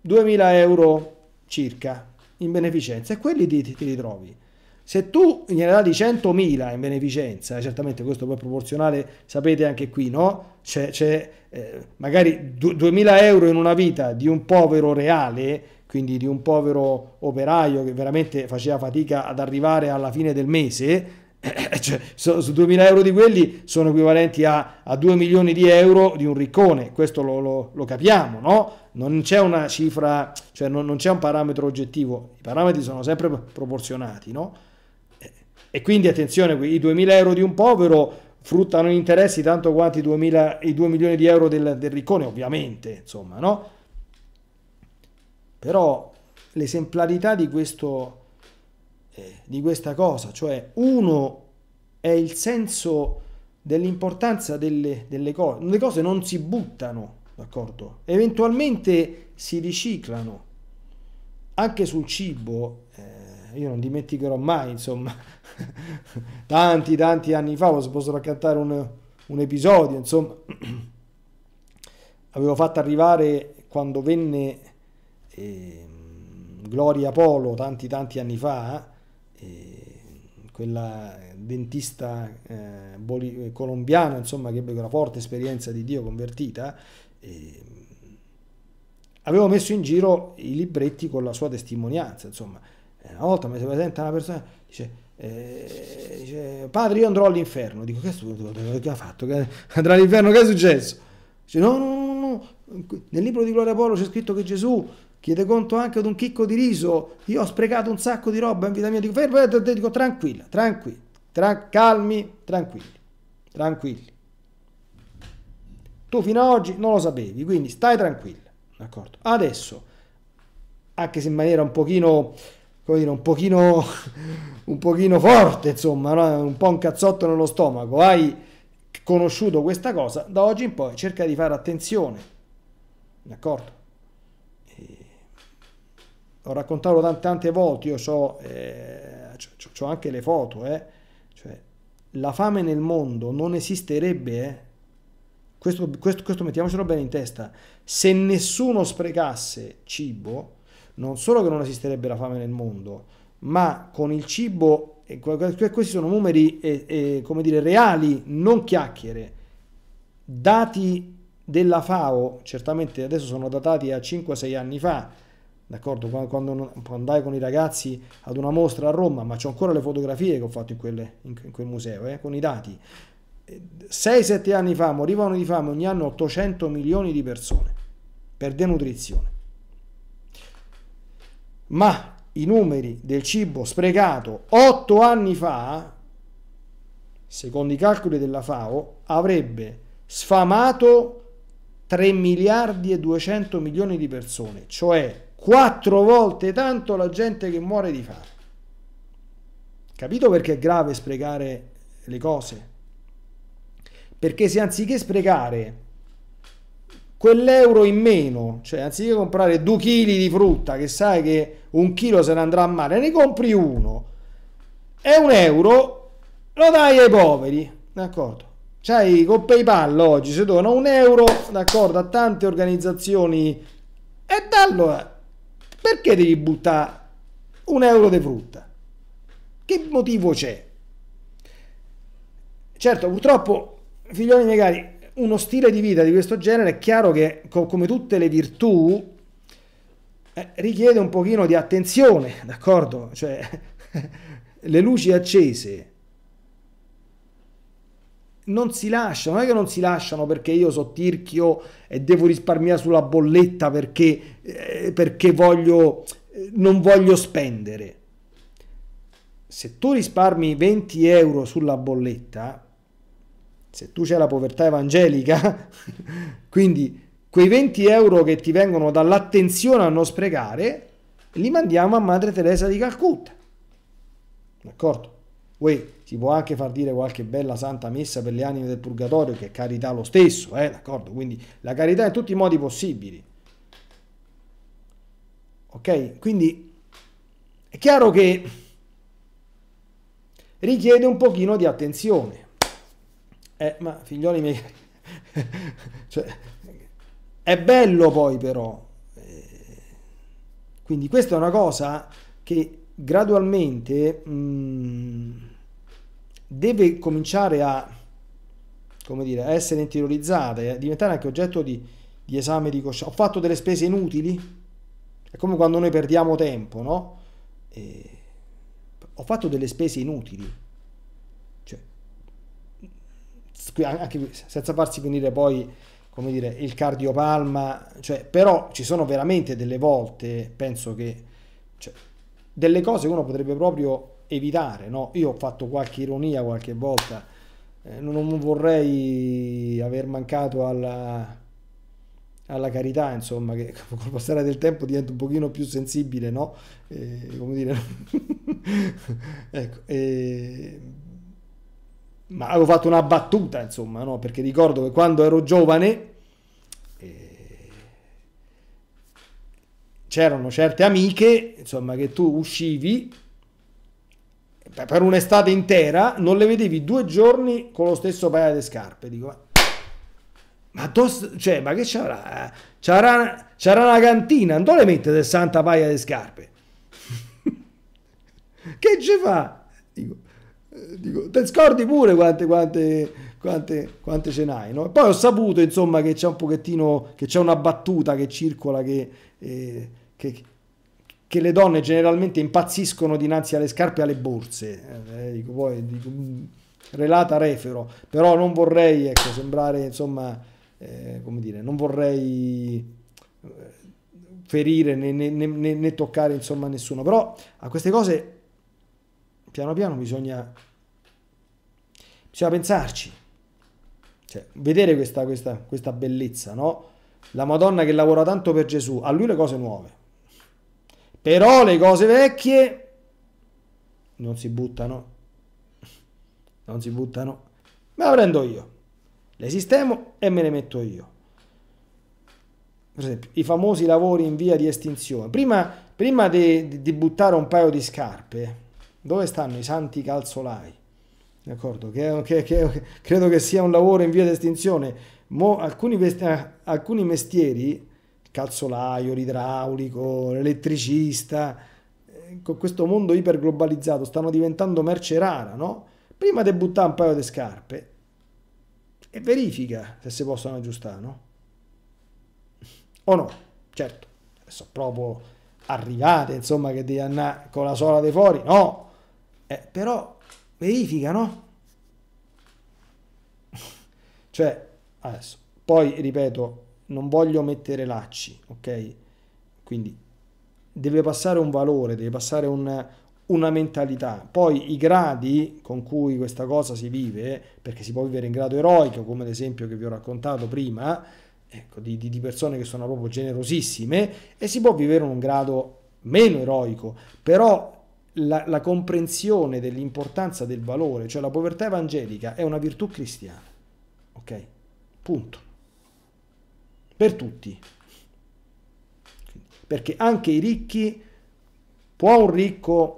2000 euro circa in beneficenza e quelli ti, ti ritrovi. Se tu gliene dati 100.000 in beneficenza, certamente questo poi è proporzionale, sapete anche qui, no? C'è, c'è eh, magari 2.000 euro in una vita di un povero reale, quindi di un povero operaio che veramente faceva fatica ad arrivare alla fine del mese, eh, cioè, su, su 2.000 euro di quelli sono equivalenti a, a, 2 milioni di euro di un riccone, questo lo, lo, lo capiamo, no? Non c'è una cifra, cioè non, non c'è un parametro oggettivo, i parametri sono sempre proporzionati, no? E quindi attenzione, i 2.000 euro di un povero fruttano gli interessi tanto quanto i 2, milioni di euro del, del riccone, ovviamente, insomma, no? Però l'esemplarità di, questo, eh, di questa cosa, cioè uno è il senso dell'importanza delle, delle cose, le cose non si buttano, d'accordo? Eventualmente si riciclano, anche sul cibo. Eh, io non dimenticherò mai, insomma, tanti, tanti anni fa, lo posso raccontare un, un episodio, insomma, avevo fatto arrivare quando venne eh, Gloria Polo, tanti, tanti anni fa, eh, ehm, quella dentista eh, colombiana, insomma, che ebbe una forte esperienza di Dio convertita, ehm, avevo messo in giro i libretti con la sua testimonianza, insomma, eh, una volta mi si presenta una persona, dice, eh, dice padre io andrò all'inferno. Dico, che, è, che ha fatto? Che andrà all'inferno, che è successo? Dice, no, no, no, no, nel libro di Gloria Polo c'è scritto che Gesù chiede conto anche ad un chicco di riso, io ho sprecato un sacco di roba in vita mia, dico, fermo, eh, dico tranquilla, tranquilla, tran- calmi, tranquilli, tranquilli. Tu fino ad oggi non lo sapevi, quindi stai tranquilla, d'accordo? Adesso, anche se in maniera un pochino come dire, un pochino, un pochino forte, insomma, no? un po' un cazzotto nello stomaco, hai conosciuto questa cosa, da oggi in poi cerca di fare attenzione, d'accordo? Ho raccontato tante, tante volte, io so, eh, ho anche le foto, eh? cioè, la fame nel mondo non esisterebbe, eh? questo, questo, questo mettiamocelo bene in testa, se nessuno sprecasse cibo, non solo che non esisterebbe la fame nel mondo, ma con il cibo, e questi sono numeri e, e, come dire, reali, non chiacchiere, dati della FAO, certamente adesso sono datati a 5-6 anni fa, d'accordo, quando, quando, andai con i ragazzi ad una mostra a Roma, ma c'ho ancora le fotografie che ho fatto in, quelle, in, in quel museo, eh, con i dati, 6-7 anni fa morivano di fame ogni anno 800 milioni di persone per denutrizione ma i numeri del cibo sprecato 8 anni fa, secondo i calcoli della FAO, avrebbe sfamato 3 miliardi e 200 milioni di persone, cioè 4 volte tanto la gente che muore di fame. Capito perché è grave sprecare le cose? Perché se anziché sprecare quell'euro in meno, cioè anziché comprare 2 kg di frutta che sai che un chilo se ne andrà a mare, ne compri uno e un euro lo dai ai poveri, d'accordo? C'hai con PayPal oggi, si dona un euro, d'accordo, a tante organizzazioni e dallo perché devi buttare un euro di frutta? Che motivo c'è? Certo, purtroppo, figlioli miei cari, uno stile di vita di questo genere è chiaro che, come tutte le virtù, eh, richiede un pochino di attenzione, d'accordo? Cioè, le luci accese non si lasciano, non è che non si lasciano perché io so tirchio e devo risparmiare sulla bolletta perché, eh, perché voglio, eh, non voglio spendere. Se tu risparmi 20 euro sulla bolletta, se tu c'è la povertà evangelica, quindi quei 20 euro che ti vengono dall'attenzione a non sprecare, li mandiamo a Madre Teresa di Calcutta. D'accordo? Uè, si può anche far dire qualche bella santa messa per le anime del purgatorio, che è carità lo stesso, eh? d'accordo? Quindi la carità in tutti i modi possibili. Ok? Quindi è chiaro che richiede un pochino di attenzione. Eh, ma figlioli miei... cioè, è bello poi però, eh, quindi questa è una cosa che gradualmente mh, mm, deve cominciare a, come dire, a essere interiorizzata, e a diventare anche oggetto di, di esame di coscienza. Ho fatto delle spese inutili? È come quando noi perdiamo tempo, no? E ho fatto delle spese inutili. Cioè, anche senza farsi venire poi come dire, il cardiopalma, cioè, però ci sono veramente delle volte, penso che, cioè, delle cose che uno potrebbe proprio evitare, no? Io ho fatto qualche ironia qualche volta, eh, non vorrei aver mancato alla, alla carità, insomma, che col passare del tempo diventa un pochino più sensibile, no? Eh, come dire, ecco, eh, ma avevo fatto una battuta, insomma, no? perché ricordo che quando ero giovane eh, c'erano certe amiche, insomma, che tu uscivi per un'estate intera, non le vedevi due giorni con lo stesso paio di scarpe. Dico, ma, ma, cioè, ma che c'avrà? Eh? C'avrà, c'avrà una cantina, non le mette 60 paia di scarpe. che ci fa? Dico, eh, dico, te scordi pure quante, quante, quante, quante ce n'hai. No? Poi ho saputo insomma che c'è un pochettino, che c'è una battuta che circola che, eh, che, che, le donne generalmente impazziscono dinanzi alle scarpe e alle borse. Eh, dico, poi, dico, mm, relata refero, però non vorrei ecco, sembrare insomma, eh, come dire, non vorrei eh, ferire né, né, né, né toccare insomma nessuno, però a queste cose piano piano bisogna, bisogna pensarci, cioè, vedere questa, questa, questa bellezza, no? La Madonna che lavora tanto per Gesù, a lui le cose nuove, però le cose vecchie non si buttano, non si buttano, me la prendo io, le sistemo e me le metto io. Per esempio, i famosi lavori in via di estinzione. Prima, prima di, di buttare un paio di scarpe, dove stanno i santi calzolai? D'accordo? Che, che, che, credo che sia un lavoro in via di estinzione. Mo, alcuni, eh, alcuni mestieri, calzolaio, l'idraulico, l'elettricista, eh, con questo mondo iperglobalizzato stanno diventando merce rara, no? Prima di buttare un paio di scarpe e verifica se si possono aggiustare, no? O no? Certo, adesso proprio arrivate, insomma, che devi andare con la sola di fuori, no? Eh, però verifica, no? cioè, adesso, poi ripeto, non voglio mettere lacci, ok? Quindi deve passare un valore, deve passare un, una mentalità. Poi i gradi con cui questa cosa si vive, perché si può vivere in grado eroico, come ad esempio che vi ho raccontato prima, ecco, di, di, persone che sono proprio generosissime, e si può vivere in un grado meno eroico, però la, la comprensione dell'importanza del valore, cioè la povertà evangelica è una virtù cristiana. Ok? Punto. Per tutti. Perché anche i ricchi, può un ricco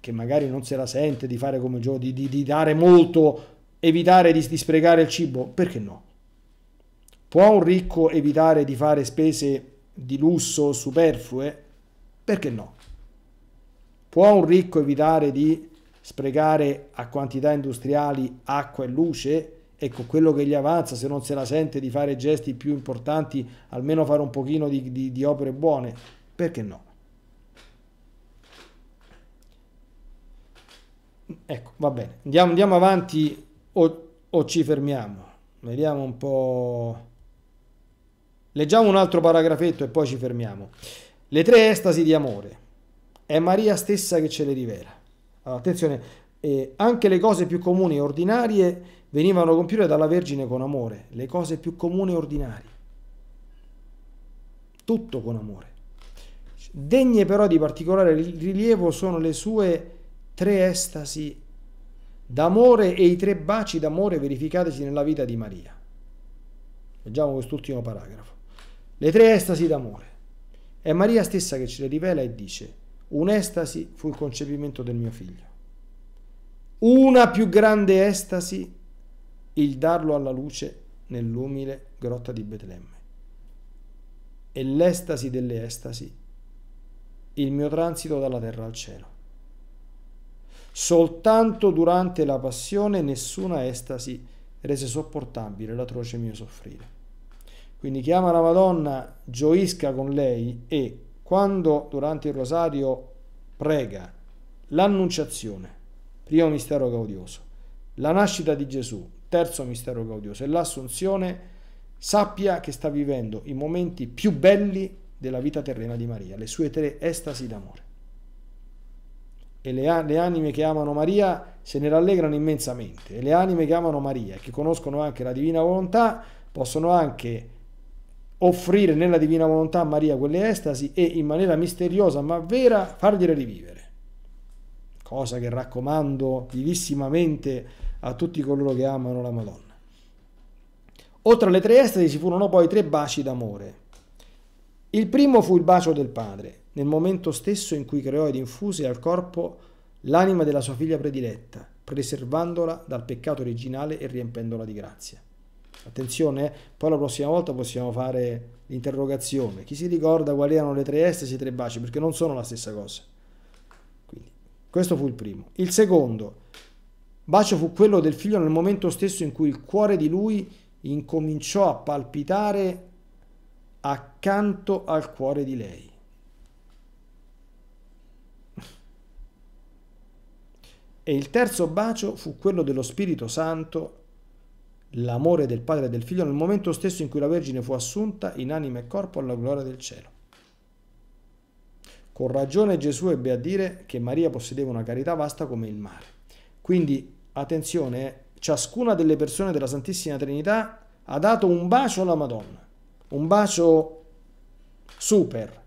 che magari non se la sente di fare come gioco, di, di, di dare molto, evitare di, di sprecare il cibo, perché no? Può un ricco evitare di fare spese di lusso superflue? Perché no? Può un ricco evitare di sprecare a quantità industriali acqua e luce? Ecco, quello che gli avanza, se non se la sente di fare gesti più importanti, almeno fare un pochino di, di, di opere buone, perché no? Ecco, va bene, andiamo, andiamo avanti o, o ci fermiamo? Vediamo un po'... Leggiamo un altro paragrafetto e poi ci fermiamo. Le tre estasi di amore è Maria stessa che ce le rivela. Allora, attenzione, eh, anche le cose più comuni e ordinarie venivano compiute dalla Vergine con amore, le cose più comuni e ordinarie. Tutto con amore. Degne però di particolare rilievo sono le sue tre estasi d'amore e i tre baci d'amore verificatesi nella vita di Maria. Leggiamo quest'ultimo paragrafo. Le tre estasi d'amore. È Maria stessa che ce le rivela e dice, Un'estasi fu il concepimento del mio figlio. Una più grande estasi il darlo alla luce nell'umile grotta di Betlemme. E l'estasi delle estasi, il mio transito dalla terra al cielo. Soltanto durante la passione nessuna estasi rese sopportabile l'atroce mio soffrire. Quindi chiama la Madonna, gioisca con lei e quando durante il rosario prega l'annunciazione, primo mistero gaudioso, la nascita di Gesù, terzo mistero gaudioso e l'assunzione, sappia che sta vivendo i momenti più belli della vita terrena di Maria, le sue tre estasi d'amore. E le, le anime che amano Maria se ne rallegrano immensamente e le anime che amano Maria e che conoscono anche la divina volontà possono anche offrire nella divina volontà a Maria quelle estasi e in maniera misteriosa ma vera fargliele rivivere. Cosa che raccomando vivissimamente a tutti coloro che amano la Madonna. Oltre alle tre estasi ci furono poi tre baci d'amore. Il primo fu il bacio del padre, nel momento stesso in cui creò ed infuse al corpo l'anima della sua figlia prediletta, preservandola dal peccato originale e riempendola di grazia. Attenzione, eh. poi la prossima volta possiamo fare l'interrogazione. Chi si ricorda quali erano le tre estesi e i tre baci? Perché non sono la stessa cosa. Quindi, questo fu il primo. Il secondo bacio fu quello del figlio nel momento stesso in cui il cuore di lui incominciò a palpitare accanto al cuore di lei. E il terzo bacio fu quello dello Spirito Santo l'amore del Padre e del Figlio nel momento stesso in cui la Vergine fu assunta in anima e corpo alla gloria del cielo. Con ragione Gesù ebbe a dire che Maria possedeva una carità vasta come il mare. Quindi, attenzione, eh, ciascuna delle persone della Santissima Trinità ha dato un bacio alla Madonna, un bacio super.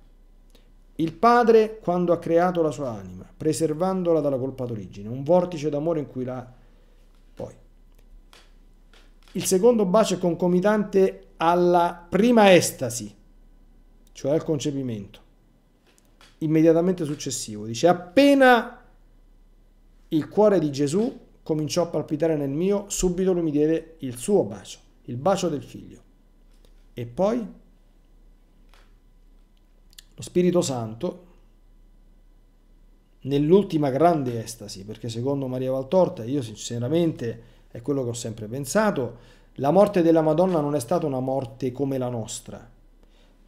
Il Padre quando ha creato la sua anima, preservandola dalla colpa d'origine, un vortice d'amore in cui la il secondo bacio è concomitante alla prima estasi, cioè al concepimento, immediatamente successivo. Dice, appena il cuore di Gesù cominciò a palpitare nel mio, subito lui mi diede il suo bacio, il bacio del figlio. E poi lo Spirito Santo, nell'ultima grande estasi, perché secondo Maria Valtorta, io sinceramente è quello che ho sempre pensato. La morte della Madonna non è stata una morte come la nostra,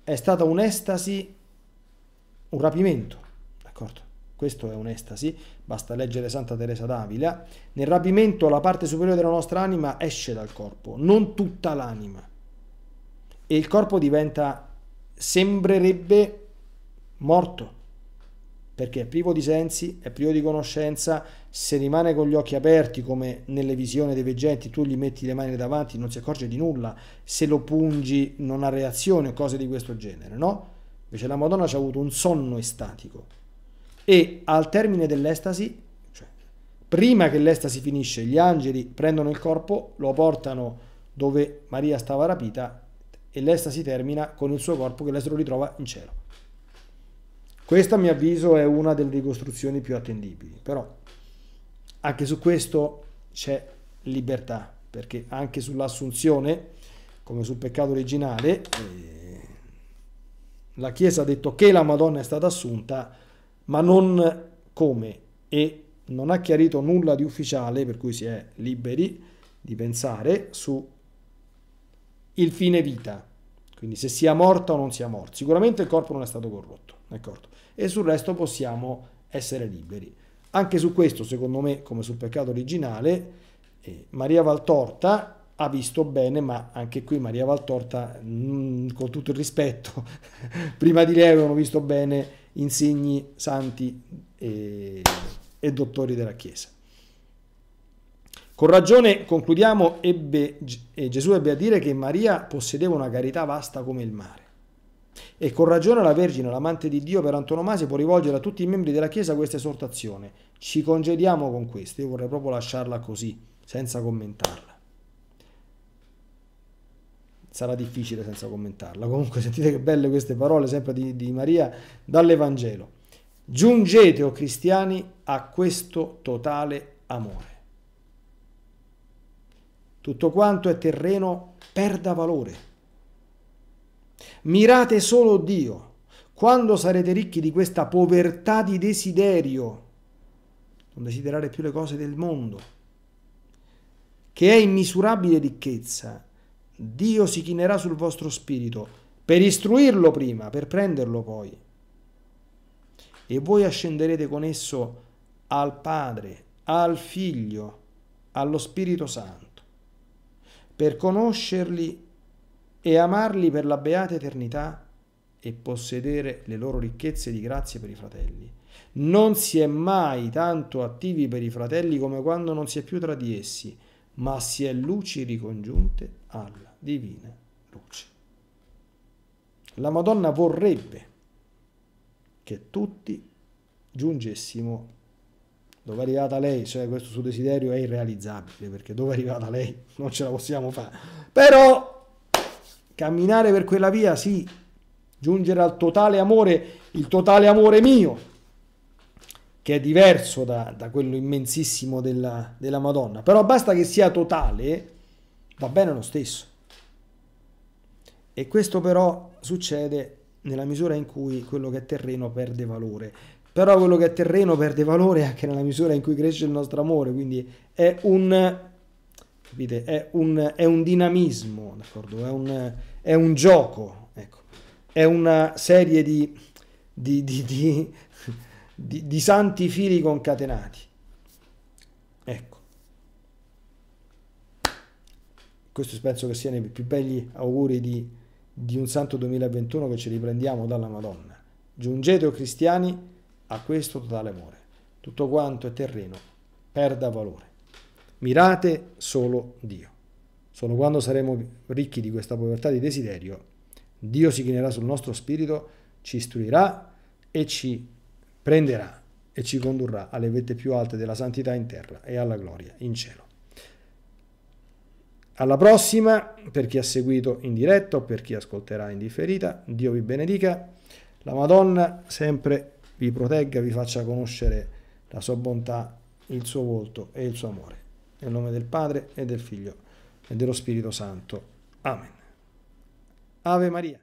è stata un'estasi, un rapimento, d'accordo? Questo è un'estasi, basta leggere Santa Teresa d'Avila. Nel rapimento la parte superiore della nostra anima esce dal corpo, non tutta l'anima. E il corpo diventa, sembrerebbe morto perché è privo di sensi, è privo di conoscenza, se rimane con gli occhi aperti come nelle visioni dei veggenti, tu gli metti le mani davanti, non si accorge di nulla, se lo pungi non ha reazione o cose di questo genere, no? Invece la Madonna ci ha avuto un sonno estatico e al termine dell'estasi, cioè prima che l'estasi finisce, gli angeli prendono il corpo, lo portano dove Maria stava rapita e l'estasi termina con il suo corpo che lei lo ritrova in cielo. Questa a mio avviso è una delle ricostruzioni più attendibili, però anche su questo c'è libertà, perché anche sull'assunzione, come sul peccato originale, eh, la Chiesa ha detto che la Madonna è stata assunta, ma non come e non ha chiarito nulla di ufficiale, per cui si è liberi di pensare su il fine vita, quindi se sia morta o non sia morta. Sicuramente il corpo non è stato corrotto, d'accordo? e sul resto possiamo essere liberi. Anche su questo, secondo me, come sul peccato originale, eh, Maria Valtorta ha visto bene, ma anche qui Maria Valtorta, mh, mm, con tutto il rispetto, prima di lei avevano visto bene insegni, santi e, e dottori della Chiesa. Con ragione, concludiamo, ebbe, Gesù ebbe a dire che Maria possedeva una carità vasta come il mare. E con ragione la Vergine, l'amante di Dio per antonomasia, può rivolgere a tutti i membri della Chiesa questa esortazione. Ci congediamo con questo, io vorrei proprio lasciarla così, senza commentarla. Sarà difficile senza commentarla. Comunque sentite che belle queste parole, sempre di, di Maria, dall'Evangelo. Giungete, o oh cristiani, a questo totale amore. Tutto quanto è terreno perda valore Mirate solo Dio. Quando sarete ricchi di questa povertà di desiderio, non desiderare più le cose del mondo, che è immisurabile ricchezza, Dio si chinerà sul vostro spirito, per istruirlo prima, per prenderlo poi. E voi ascenderete con esso al Padre, al Figlio, allo Spirito Santo, per conoscerli e amarli per la beata eternità e possedere le loro ricchezze di grazie per i fratelli. Non si è mai tanto attivi per i fratelli come quando non si è più tra di essi, ma si è luci ricongiunte alla divina luce. La Madonna vorrebbe che tutti giungessimo dove è arrivata lei, cioè questo suo desiderio è irrealizzabile perché dove è arrivata lei non ce la possiamo fare. Però camminare per quella via, sì, giungere al totale amore, il totale amore mio, che è diverso da, da quello immensissimo della, della Madonna, però basta che sia totale, va bene lo stesso. E questo però succede nella misura in cui quello che è terreno perde valore. Però quello che è terreno perde valore anche nella misura in cui cresce il nostro amore, quindi è un capite? È un, è un dinamismo, d'accordo? È un, è un gioco, ecco. È una serie di, di, di, di santi fili concatenati. Ecco. Questo penso che siano i più belli auguri di, di un santo 2021 che ci riprendiamo dalla Madonna. Giungete, o cristiani, a questo totale amore. Tutto quanto è terreno perda valore mirate solo Dio. Solo quando saremo ricchi di questa povertà di desiderio, Dio si chinerà sul nostro spirito, ci istruirà e ci prenderà e ci condurrà alle vette più alte della santità in terra e alla gloria in cielo. Alla prossima, per chi ha seguito in diretta o per chi ascolterà in differita, Dio vi benedica, la Madonna sempre vi protegga, vi faccia conoscere la sua bontà, il suo volto e il suo amore. Nel nome del Padre e del Figlio e dello Spirito Santo. Amen. Ave Maria.